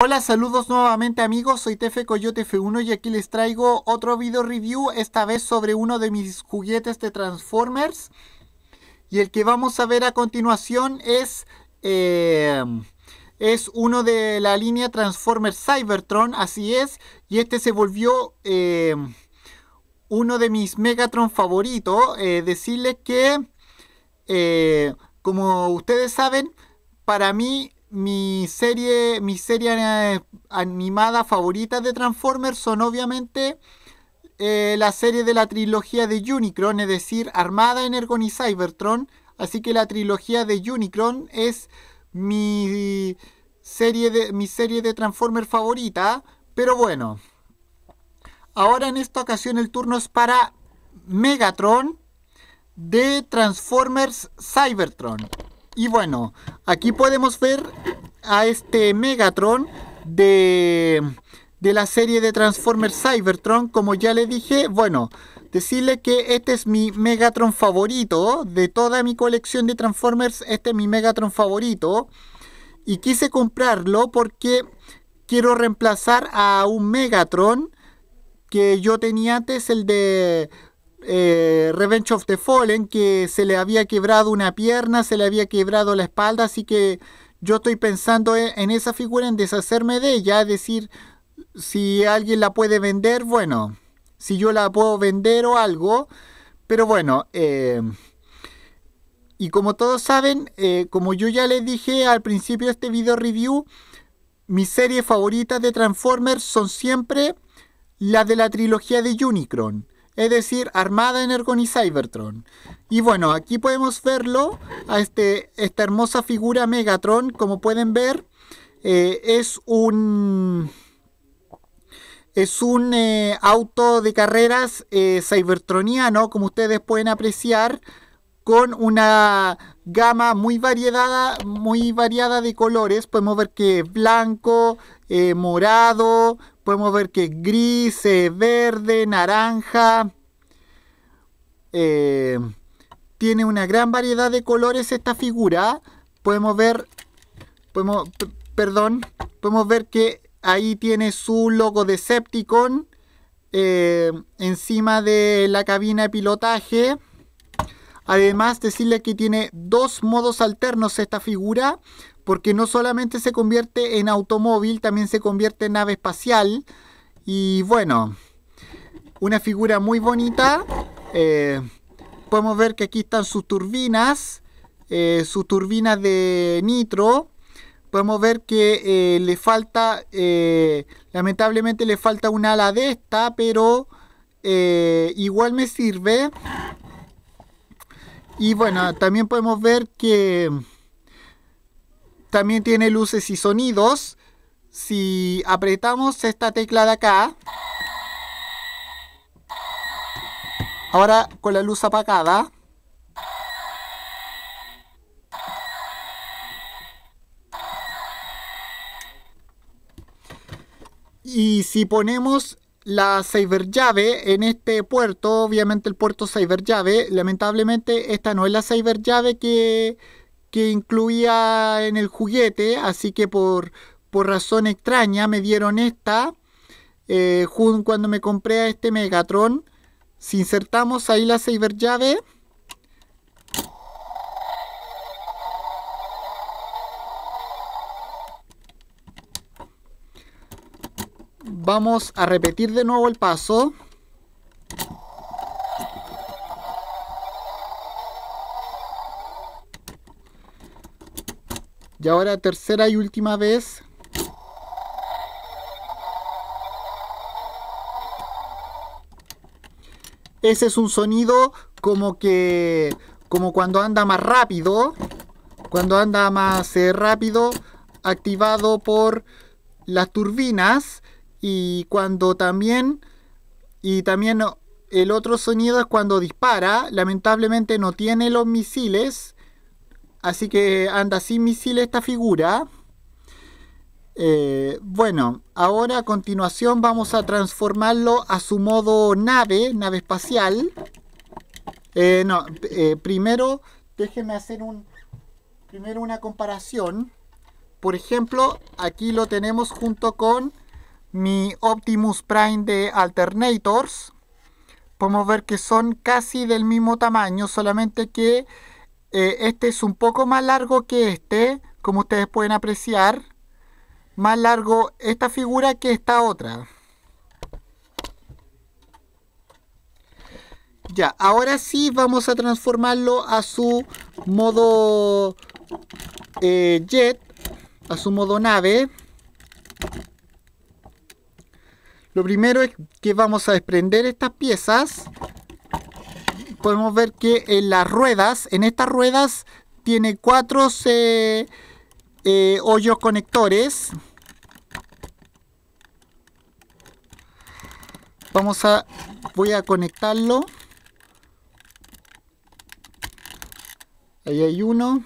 Hola, saludos nuevamente amigos, soy Tefe Coyote F1 y aquí les traigo otro video review, esta vez sobre uno de mis juguetes de Transformers. Y el que vamos a ver a continuación es, em, es uno de la línea Transformers Cybertron, así es. Y este se volvió em, uno de mis Megatron favoritos. Eh, decirles que, eh, como ustedes saben, para mí mi serie, mi serie eh, animada favorita de Transformers son obviamente eh, la serie de la trilogía de Unicron, es decir, Armada, Energon y Cybertron. Así que la trilogía de Unicron es mi serie de, mi serie de Transformers favorita. Pero bueno, ahora en esta ocasión el turno es para Megatron de Transformers Cybertron. Y bueno, aquí podemos ver a este Megatron de, la serie de Transformers Cybertron. Como ya le dije, bueno, decirle que este es mi Megatron favorito. De toda mi colección de Transformers, este es mi Megatron favorito. Y quise comprarlo porque quiero reemplazar a un Megatron que yo tenía antes, el de eh, Revenge of the Fallen, que se le había quebrado una pierna, se le había quebrado la espalda, así que yo estoy pensando e-, en esa figura, en deshacerme de ella, decir, si alguien la puede vender, bueno, si yo la puedo vender o algo, pero bueno, eh, y como todos saben, eh, como yo ya les dije al principio de este video review, mis series favoritas de Transformers son siempre las de la trilogía de Unicron es decir, armada en Ergon y Cybertron. Y bueno, aquí podemos verlo, a este, esta hermosa figura Megatron, como pueden ver, eh, es un... Es un eh, auto de carreras eh, cybertroniano, como ustedes pueden apreciar, con una gama muy variada, muy variada de colores. Podemos ver que blanco, morado, podemos ver que gris, verde, naranja, eh, tiene una gran variedad de colores esta figura. Podemos ver, podemos, perdón, podemos ver que ahí tiene su logo de eh, encima de la cabina de pilotaje. Además, decirle que tiene dos modos alternos esta figura, porque no solamente se convierte en automóvil, también se convierte en nave espacial. Y bueno, una figura muy bonita. Eh, podemos ver que aquí están sus turbinas, eh, sus turbinas de nitro. Podemos ver que eh, le falta, lamentablemente le falta un ala de esta, pero igual me sirve. Y bueno, también podemos ver que también tiene luces y sonidos. Si apretamos esta tecla de acá, Ahora con la luz apagada. Y si ponemos la llave en este puerto, obviamente el puerto Llave. lamentablemente esta no es la cyberllave que, que incluía en el juguete, así que por, razón extraña me dieron esta eh, cuando me compré a este Megatron. Si insertamos ahí la llave. vamos a repetir de nuevo el paso. Y ahora tercera y última vez Ese es un sonido como que, como cuando anda más rápido, cuando anda más eh, rápido, activado por las turbinas y cuando también, y también el otro sonido es cuando dispara, lamentablemente no tiene los misiles, así que anda sin misiles esta figura. Eh, bueno, ahora a continuación vamos a transformarlo a su modo nave, nave espacial. Eh, eh, primero déjenme hacer un, primero una comparación. Por ejemplo, aquí lo tenemos junto con mi Optimus Prime de Alternators. Podemos ver que son casi del mismo tamaño, solamente que este es un poco más largo que este, como ustedes pueden apreciar más largo esta figura que esta otra. Ya, ahora sí vamos a transformarlo a su modo eh, jet, a su modo nave. Lo primero es que vamos a desprender estas piezas. Podemos ver que en las ruedas, en estas ruedas, tiene cuatro... Eh, hoyos conectores. Vamos a, voy a conectarlo. Ahí hay uno.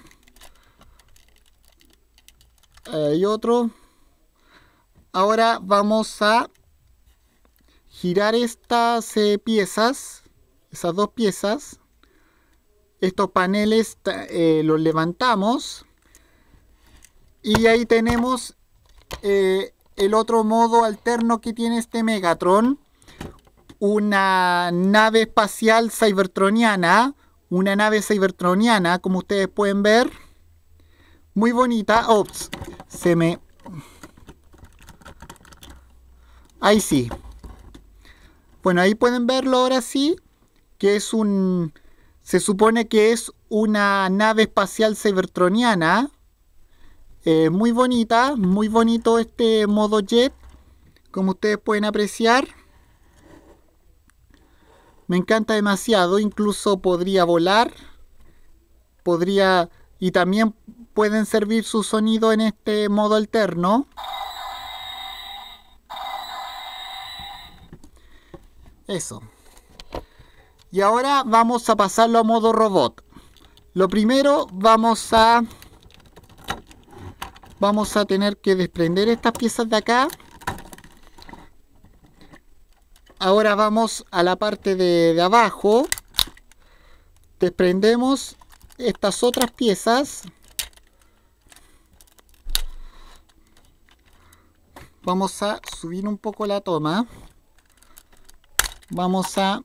Ahí hay otro. Ahora vamos a girar estas eh, piezas, esas dos piezas. Estos paneles eh, los levantamos. Y ahí tenemos eh, el otro modo alterno que tiene este Megatron. Una nave espacial cybertroniana. Una nave cybertroniana, como ustedes pueden ver. Muy bonita. Ops, se me... Ahí sí. Bueno, ahí pueden verlo ahora sí. Que es un... Se supone que es una nave espacial cybertroniana eh, muy bonita, muy bonito este modo jet, como ustedes pueden apreciar. Me encanta demasiado, incluso podría volar, podría... Y también pueden servir su sonido en este modo alterno. Eso. Y ahora vamos a pasarlo a modo robot. Lo primero vamos a vamos a tener que desprender estas piezas de acá ahora vamos a la parte de, abajo desprendemos estas otras piezas vamos a subir un poco la toma vamos a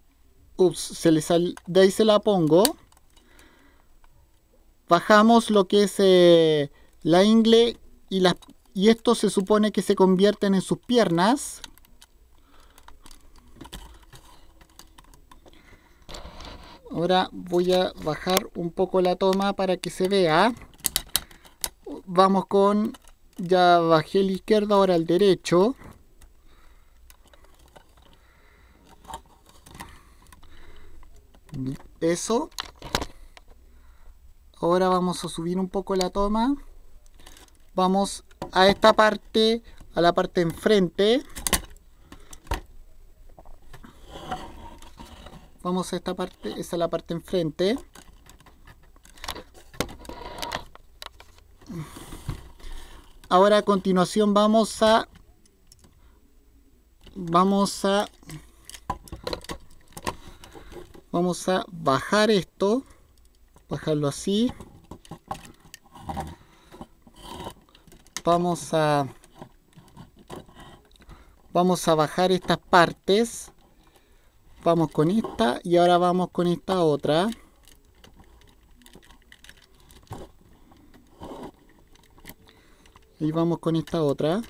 ups, se le sale. de ahí se la pongo bajamos lo que es eh, la ingle y, esto y se supone que se convierten en sus piernas. Ahora voy a bajar un poco la toma para que se vea. Vamos con... Ya bajé la izquierda ahora el derecho. Eso. Ahora vamos a subir un poco la toma vamos a esta parte, a la parte enfrente. Vamos a esta parte, esa es la parte enfrente. Ahora a continuación vamos a vamos a vamos a bajar esto, bajarlo así. vamos a vamos a bajar estas partes vamos con esta y ahora vamos con esta otra y vamos con esta otra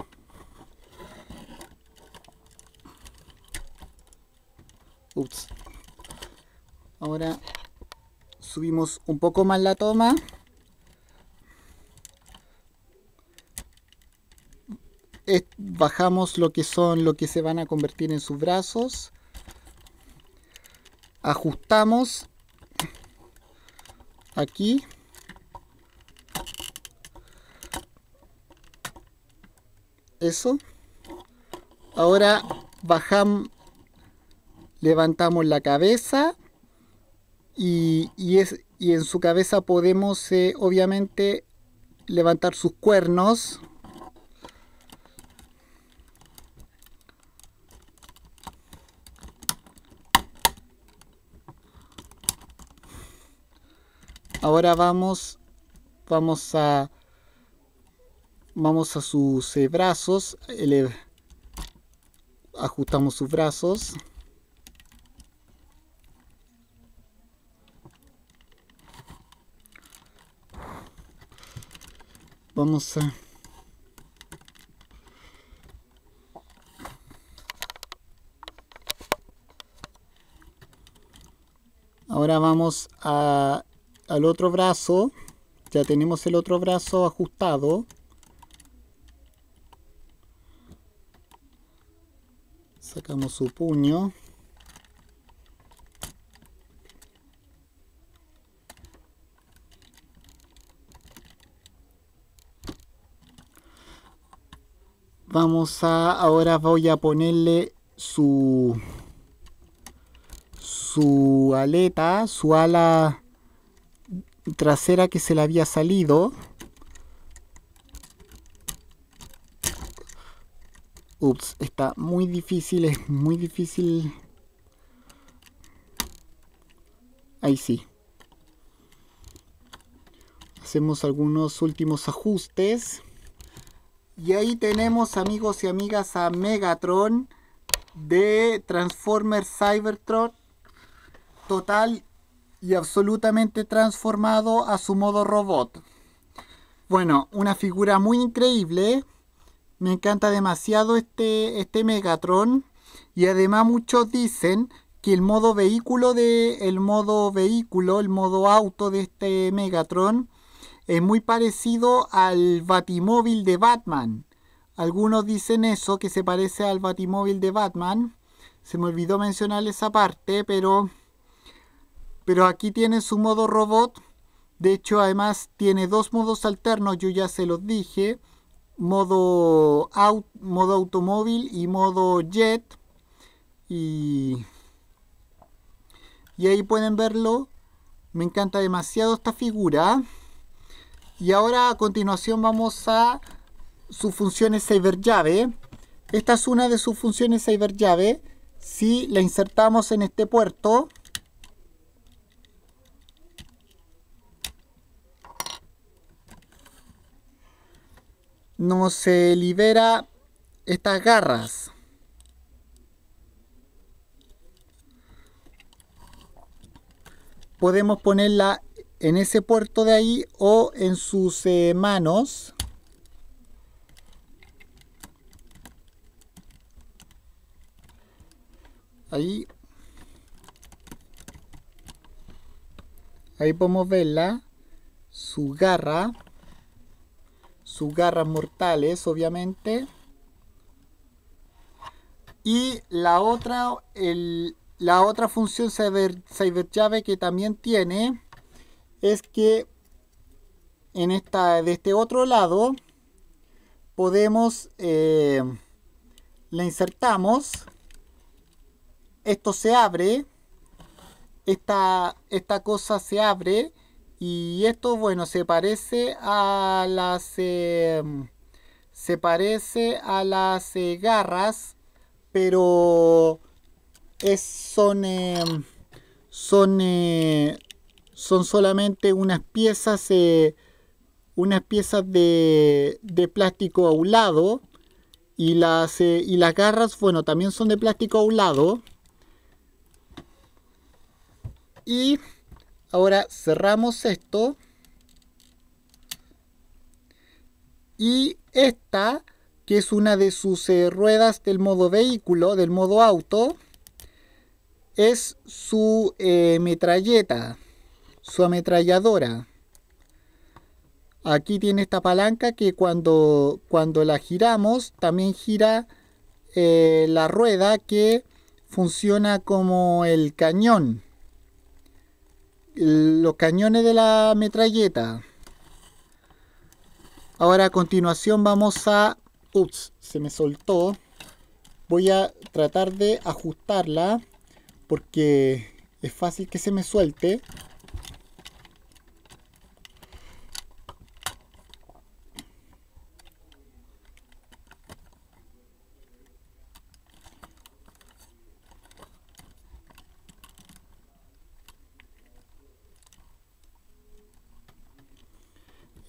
Ups. ahora subimos un poco más la toma bajamos lo que son, lo que se van a convertir en sus brazos. Ajustamos aquí. Eso. Ahora bajamos, levantamos la cabeza y, es, y en su cabeza podemos eh, obviamente levantar sus cuernos. Ahora vamos, vamos a, vamos a sus eh, brazos, eh, ajustamos sus brazos. Vamos a... Ahora vamos a al otro brazo. Ya tenemos el otro brazo ajustado. Sacamos su puño. Vamos a... Ahora voy a ponerle su... Su aleta, su ala trasera que se le había salido. Ups, está muy difícil, es muy difícil. Ahí sí. Hacemos algunos últimos ajustes. Y ahí tenemos amigos y amigas a Megatron de transformer Cybertron. Total y absolutamente transformado a su modo robot. Bueno, una figura muy increíble. Me encanta demasiado este, este Megatron. Y además muchos dicen que el modo vehículo de el modo vehículo, el modo auto de este Megatron es muy parecido al Batimóvil de Batman. Algunos dicen eso, que se parece al Batimóvil de Batman. Se me olvidó mencionar esa parte, pero pero aquí tiene su modo robot. De hecho, además tiene dos modos alternos, yo ya se los dije. Modo, modo automóvil y modo jet. Y, ahí pueden verlo. Me encanta demasiado esta figura. Y ahora a continuación vamos a sus funciones llave Esta es una de sus funciones llave Si la insertamos en este puerto, no se libera estas garras. Podemos ponerla en ese puerto de ahí o en sus eh, manos. Ahí. Ahí podemos verla. Su garra sus garras mortales, obviamente. Y la otra, la otra función cyber, cyber llave que también tiene es que en esta, de este otro lado podemos, eh, la insertamos, esto se abre, esta, esta cosa se abre y esto, bueno, se parece a las... Eh, se parece a las eh, garras, pero son... Eh, son, son solamente unas piezas... unas piezas de, de plástico aulado y las, y las garras, bueno, también son de plástico a lado. Y Ahora cerramos esto. Y esta, que es una de sus eh, ruedas del modo vehículo, del modo auto, es su eh, metralleta, su ametralladora. Aquí tiene esta palanca que cuando, la giramos también gira eh, la rueda que funciona como el cañón los cañones de la metralleta. Ahora a continuación vamos a... Ups, se me soltó. Voy a tratar de ajustarla porque es fácil que se me suelte.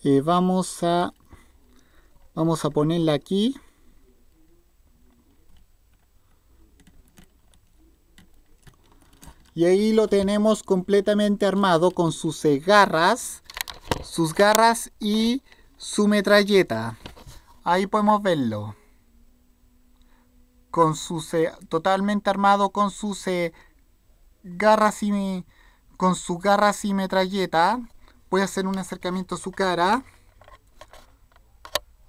Eh, vamos a vamos a ponerla aquí y ahí lo tenemos completamente armado con sus eh, garras sus garras y su metralleta ahí podemos verlo con su eh, totalmente armado con sus garras y con sus garras y metralleta Voy a hacer un acercamiento a su cara.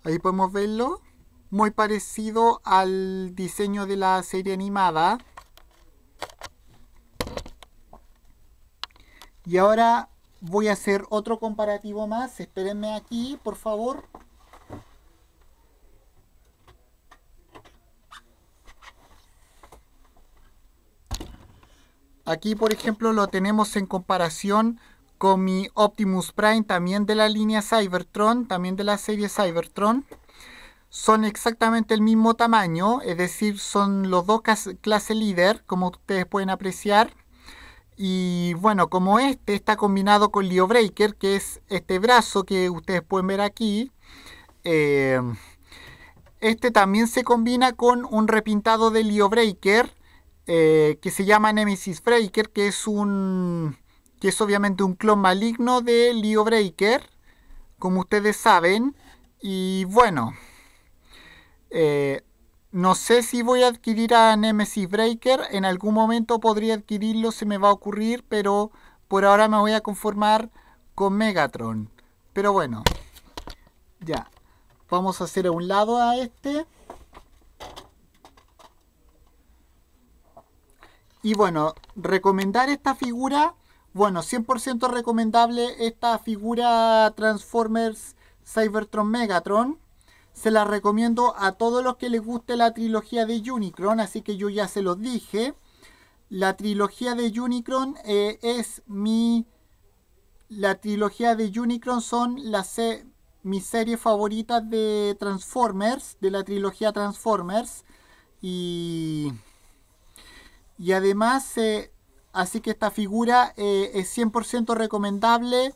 Ahí podemos verlo. Muy parecido al diseño de la serie animada. Y ahora voy a hacer otro comparativo más. Espérenme aquí, por favor. Aquí, por ejemplo, lo tenemos en comparación con mi Optimus Prime también de la línea Cybertron, también de la serie Cybertron. Son exactamente el mismo tamaño, es decir, son los dos clase líder, como ustedes pueden apreciar. Y bueno, como este está combinado con Leo Breaker, que es este brazo que ustedes pueden ver aquí, eh, este también se combina con un repintado de Leo Breaker, eh, que se llama Nemesis Breaker, que es un que es obviamente un clon maligno de Leo Breaker, como ustedes saben. Y bueno, eh, no sé si voy a adquirir a Nemesis Breaker, en algún momento podría adquirirlo, se me va a ocurrir, pero por ahora me voy a conformar con Megatron. Pero bueno, ya, vamos a hacer a un lado a este. Y bueno, recomendar esta figura bueno, 100% recomendable esta figura Transformers Cybertron Megatron. Se la recomiendo a todos los que les guste la trilogía de Unicron, así que yo ya se los dije. La trilogía de Unicron eh, es mi... La trilogía de Unicron son las mis series favoritas de Transformers, de la trilogía Transformers. Y, y además... Eh, Así que esta figura eh, es 100% recomendable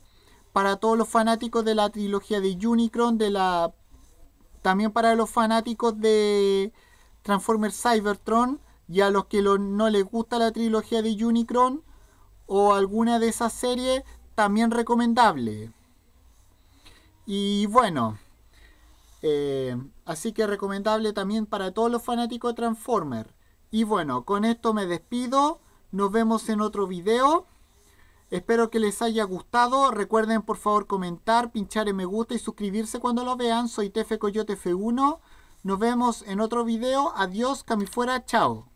para todos los fanáticos de la trilogía de Unicron, de la también para los fanáticos de Transformers Cybertron y a los que no les gusta la trilogía de Unicron o alguna de esas series, también recomendable. Y bueno, eh, así que recomendable también para todos los fanáticos de Transformers. Y bueno, con esto me despido. Nos vemos en otro video. Espero que les haya gustado. Recuerden por favor comentar, pinchar en me gusta y suscribirse cuando lo vean. Soy Tefe Coyote F1. Nos vemos en otro video. Adiós, fuera. chao.